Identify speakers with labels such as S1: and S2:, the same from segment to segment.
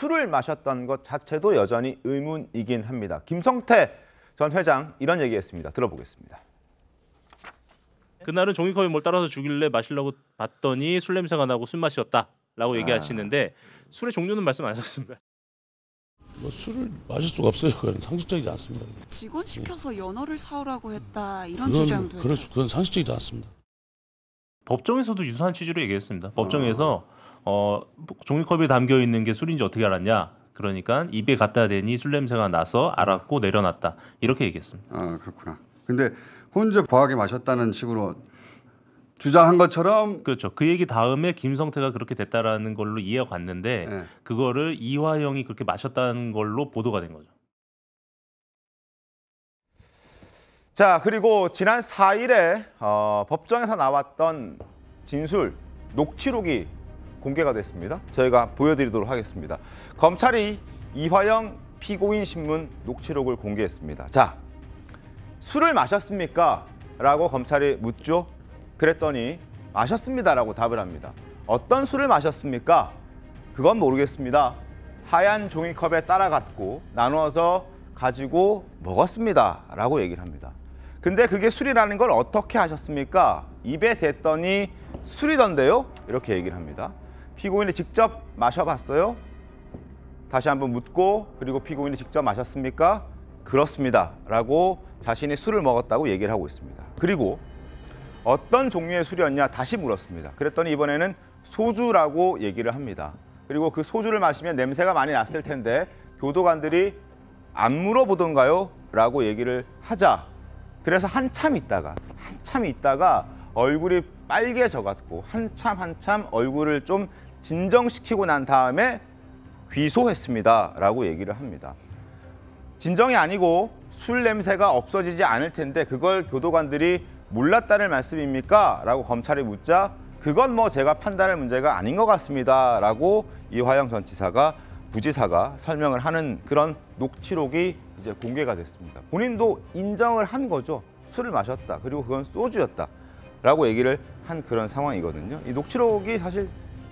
S1: 술을 마셨던 것 자체도 여전히 의문이긴 합니다. 김성태 전 회장 이런 얘기했습니다. 들어보겠습니다.
S2: 그날은 종이컵에 뭘 따라서 주길래 마시려고 봤더니 술 냄새가 나고 술맛이었다라고 얘기하시는데 술의 종류는 말씀 안 하셨습니다. 뭐 술을 마실 수가 없어요. 그건 상식적이지 않습니다.
S1: 직원 시켜서 예. 연어를 사오라고 했다 이런 그건, 주장도 그렇죠.
S2: 그건 상식적이지 않습니다. 법정에서도 유사한 취지로 얘기했습니다. 법정에서 어. 어, 종이컵에 담겨 있는 게 술인지 어떻게 알았냐? 그러니까 입에 갖다 대니 술 냄새가 나서 알았고 내려놨다. 이렇게 얘기했습니다. 아, 그렇구나.
S3: 근데 혼자 과하게 마셨다는 식으로 주장한
S2: 것처럼 그렇죠. 그 얘기 다음에 김성태가 그렇게 됐다라는 걸로 이해 갔는데 네. 그거를
S1: 이화영이 그렇게 마셨다는 걸로 보도가 된 거죠. 자, 그리고 지난 4일에 어, 법정에서 나왔던 진술 녹취록이 공개가 됐습니다. 저희가 보여드리도록 하겠습니다. 검찰이 이화영 피고인 신문 녹취록을 공개했습니다. 자, 술을 마셨습니까? 라고 검찰이 묻죠. 그랬더니 마셨습니다라고 답을 합니다. 어떤 술을 마셨습니까? 그건 모르겠습니다. 하얀 종이컵에 따라갔고 나누어서 가지고 먹었습니다. 라고 얘기를 합니다. 근데 그게 술이라는 걸 어떻게 하셨습니까? 입에 댔더니 술이던데요? 이렇게 얘기를 합니다. 피고인이 직접 마셔봤어요? 다시 한번 묻고 그리고 피고인이 직접 마셨습니까? 그렇습니다. 라고 자신이 술을 먹었다고 얘기를 하고 있습니다. 그리고 어떤 종류의 술이었냐 다시 물었습니다. 그랬더니 이번에는 소주라고 얘기를 합니다. 그리고 그 소주를 마시면 냄새가 많이 났을 텐데 교도관들이 안 물어보던가요? 라고 얘기를 하자. 그래서 한참 있다가 한참 있다가 얼굴이 빨개져갖고 한참 한참 얼굴을 좀 진정시키고 난 다음에 귀소했습니다라고 얘기를 합니다. 진정이 아니고 술 냄새가 없어지지 않을 텐데 그걸 교도관들이 몰랐다는 말씀입니까? 라고 검찰이 묻자 그건 뭐 제가 판단할 문제가 아닌 것 같습니다. 라고 이화영 전 지사가 부지사가 설명을 하는 그런 녹취록이 이제 공개가 됐습니다. 본인도 인정을 한 거죠. 술을 마셨다. 그리고 그건 소주였다. 라고 얘기를 한 그런
S3: 상황이거든요.
S1: 이 녹취록이 사실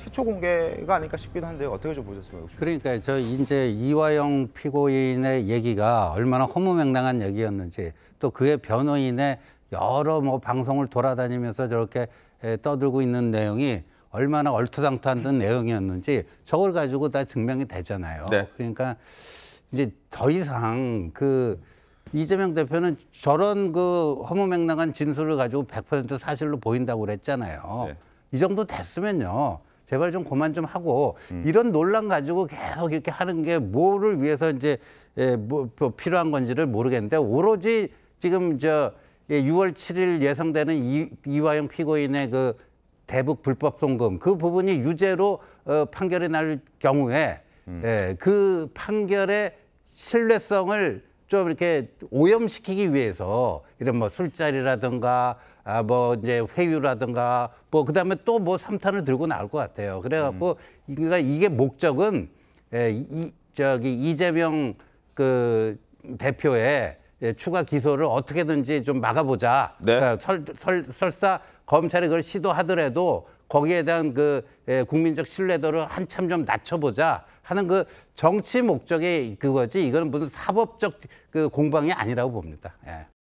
S1: 최초 공개가 아닐까 싶기도 한데 어떻게 좀 보셨어요? 혹
S3: 그러니까 저 이제 이화영 피고인의 얘기가 얼마나 허무맹랑한 얘기였는지 또 그의 변호인의 여러 뭐 방송을 돌아다니면서 저렇게 떠들고 있는 내용이 얼마나 얼토당토않던 내용이었는지 저걸 가지고 다 증명이 되잖아요. 네. 그러니까 이제 더 이상 그 이재명 대표는 저런 그 허무맹랑한 진술을 가지고 100% 사실로 보인다고 그랬잖아요. 네. 이 정도 됐으면요. 제발 좀 그만 좀 하고 음. 이런 논란 가지고 계속 이렇게 하는 게 뭐를 위해서 이제 예, 뭐, 뭐 필요한 건지를 모르겠는데 오로지 지금 저 예, 6월 7일 예상되는 이, 이화영 피고인의 그 대북 불법 송금 그 부분이 유죄로 어, 판결이 날 경우에 음. 예, 그 판결의 신뢰성을 좀 이렇게 오염시키기 위해서 이런 뭐 술자리라든가 아, 뭐 이제 회유라든가 뭐 그다음에 또 뭐 삼탄을 들고 나올 것 같아요. 그래갖고 음. 그러니까 이게 목적은 예, 이 저기 이재명 그 대표의 예, 추가 기소를 어떻게든지 좀 막아보자. 네. 그러니까 설, 설, 설사 검찰이 그걸 시도하더라도 거기에 대한 그 예, 국민적 신뢰도를 한참 좀 낮춰보자 하는 그 정치 목적의 그거지 이거는 무슨 사법적 그 공방이 아니라고 봅니다. 예.